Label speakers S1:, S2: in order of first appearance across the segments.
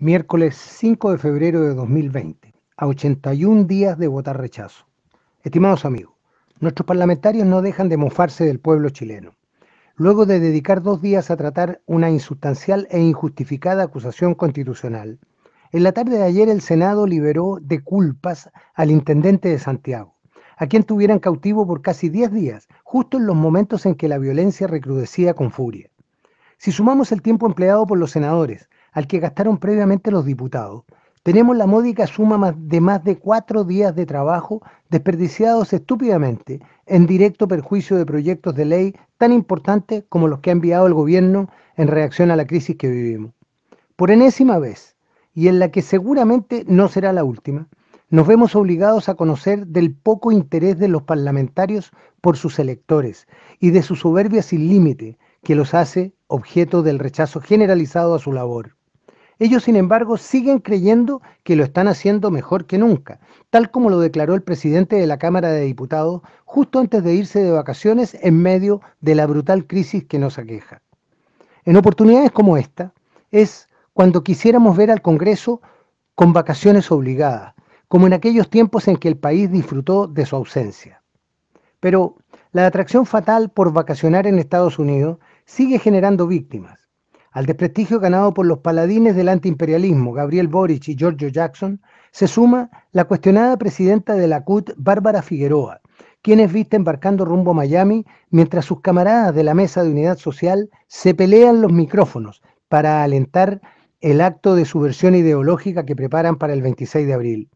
S1: miércoles 5 de febrero de 2020, a 81 días de votar rechazo. Estimados amigos, nuestros parlamentarios no dejan de mofarse del pueblo chileno. Luego de dedicar dos días a tratar una insustancial e injustificada acusación constitucional, en la tarde de ayer el Senado liberó de culpas al intendente de Santiago, a quien tuvieran cautivo por casi 10 días, justo en los momentos en que la violencia recrudecía con furia. Si sumamos el tiempo empleado por los senadores al que gastaron previamente los diputados. Tenemos la módica suma de más de cuatro días de trabajo desperdiciados estúpidamente en directo perjuicio de proyectos de ley tan importantes como los que ha enviado el gobierno en reacción a la crisis que vivimos. Por enésima vez, y en la que seguramente no será la última, nos vemos obligados a conocer del poco interés de los parlamentarios por sus electores y de su soberbia sin límite que los hace objeto del rechazo generalizado a su labor. Ellos, sin embargo, siguen creyendo que lo están haciendo mejor que nunca, tal como lo declaró el presidente de la Cámara de Diputados justo antes de irse de vacaciones en medio de la brutal crisis que nos aqueja. En oportunidades como esta, es cuando quisiéramos ver al Congreso con vacaciones obligadas, como en aquellos tiempos en que el país disfrutó de su ausencia. Pero la atracción fatal por vacacionar en Estados Unidos sigue generando víctimas. Al desprestigio ganado por los paladines del antiimperialismo, Gabriel Boric y Giorgio Jackson, se suma la cuestionada presidenta de la CUT, Bárbara Figueroa, quien es vista embarcando rumbo a Miami mientras sus camaradas de la Mesa de Unidad Social se pelean los micrófonos para alentar el acto de subversión ideológica que preparan para el 26 de abril.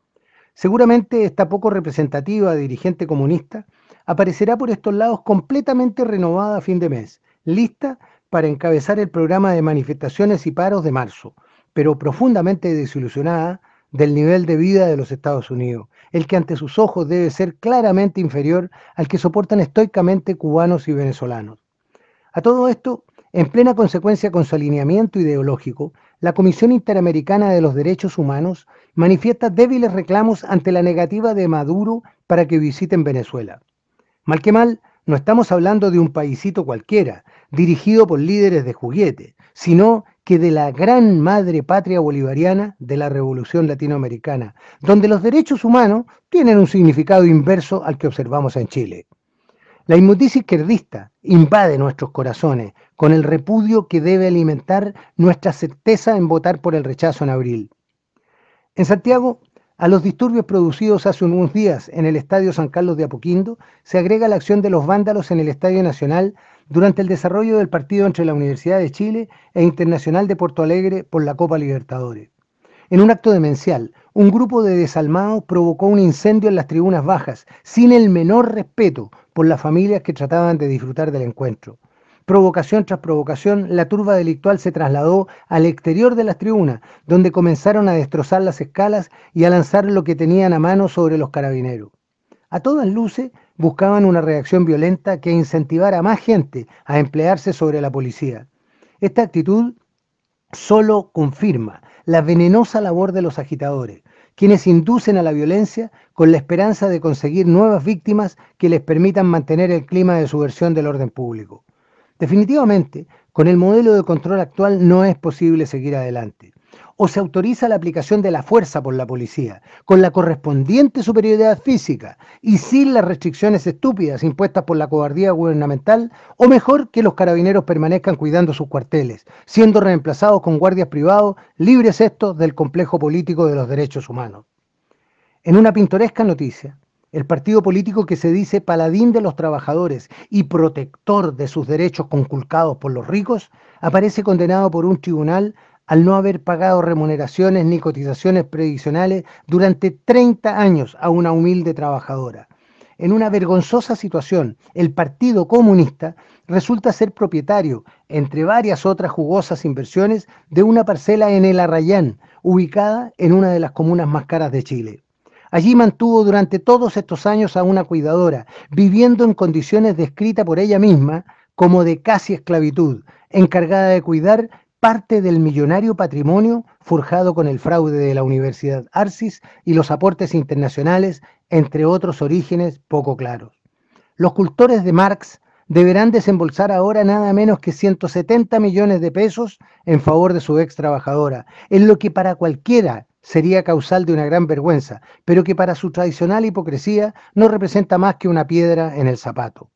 S1: Seguramente esta poco representativa dirigente comunista aparecerá por estos lados completamente renovada a fin de mes, lista para encabezar el programa de manifestaciones y paros de marzo, pero profundamente desilusionada del nivel de vida de los Estados Unidos, el que ante sus ojos debe ser claramente inferior al que soportan estoicamente cubanos y venezolanos. A todo esto, en plena consecuencia con su alineamiento ideológico, la Comisión Interamericana de los Derechos Humanos manifiesta débiles reclamos ante la negativa de Maduro para que visiten Venezuela. Mal que mal, no estamos hablando de un paísito cualquiera, dirigido por líderes de juguete, sino que de la gran madre patria bolivariana de la Revolución Latinoamericana, donde los derechos humanos tienen un significado inverso al que observamos en Chile. La inmuticia izquierdista invade nuestros corazones con el repudio que debe alimentar nuestra certeza en votar por el rechazo en abril. En Santiago a los disturbios producidos hace unos días en el Estadio San Carlos de Apoquindo se agrega la acción de los vándalos en el Estadio Nacional durante el desarrollo del partido entre la Universidad de Chile e Internacional de Porto Alegre por la Copa Libertadores. En un acto demencial, un grupo de desalmados provocó un incendio en las tribunas bajas, sin el menor respeto por las familias que trataban de disfrutar del encuentro. Provocación tras provocación, la turba delictual se trasladó al exterior de las tribunas, donde comenzaron a destrozar las escalas y a lanzar lo que tenían a mano sobre los carabineros. A todas luces, buscaban una reacción violenta que incentivara a más gente a emplearse sobre la policía. Esta actitud solo confirma la venenosa labor de los agitadores, quienes inducen a la violencia con la esperanza de conseguir nuevas víctimas que les permitan mantener el clima de subversión del orden público. Definitivamente, con el modelo de control actual no es posible seguir adelante. O se autoriza la aplicación de la fuerza por la policía, con la correspondiente superioridad física y sin las restricciones estúpidas impuestas por la cobardía gubernamental, o mejor que los carabineros permanezcan cuidando sus cuarteles, siendo reemplazados con guardias privados, libres estos del complejo político de los derechos humanos. En una pintoresca noticia, el partido político que se dice paladín de los trabajadores y protector de sus derechos conculcados por los ricos, aparece condenado por un tribunal al no haber pagado remuneraciones ni cotizaciones previsionales durante 30 años a una humilde trabajadora. En una vergonzosa situación, el Partido Comunista resulta ser propietario, entre varias otras jugosas inversiones, de una parcela en el Arrayán, ubicada en una de las comunas más caras de Chile. Allí mantuvo durante todos estos años a una cuidadora, viviendo en condiciones descritas por ella misma como de casi esclavitud, encargada de cuidar parte del millonario patrimonio forjado con el fraude de la Universidad Arcis y los aportes internacionales, entre otros orígenes poco claros. Los cultores de Marx deberán desembolsar ahora nada menos que 170 millones de pesos en favor de su ex trabajadora, en lo que para cualquiera sería causal de una gran vergüenza, pero que para su tradicional hipocresía no representa más que una piedra en el zapato.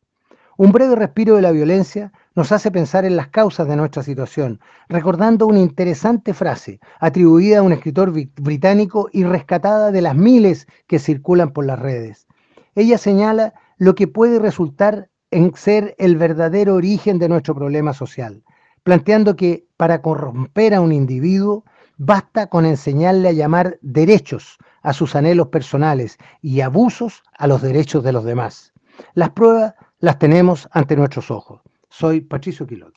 S1: Un breve respiro de la violencia nos hace pensar en las causas de nuestra situación, recordando una interesante frase atribuida a un escritor británico y rescatada de las miles que circulan por las redes. Ella señala lo que puede resultar en ser el verdadero origen de nuestro problema social, planteando que para corromper a un individuo Basta con enseñarle a llamar derechos a sus anhelos personales y abusos a los derechos de los demás. Las pruebas las tenemos ante nuestros ojos. Soy Patricio Quilot.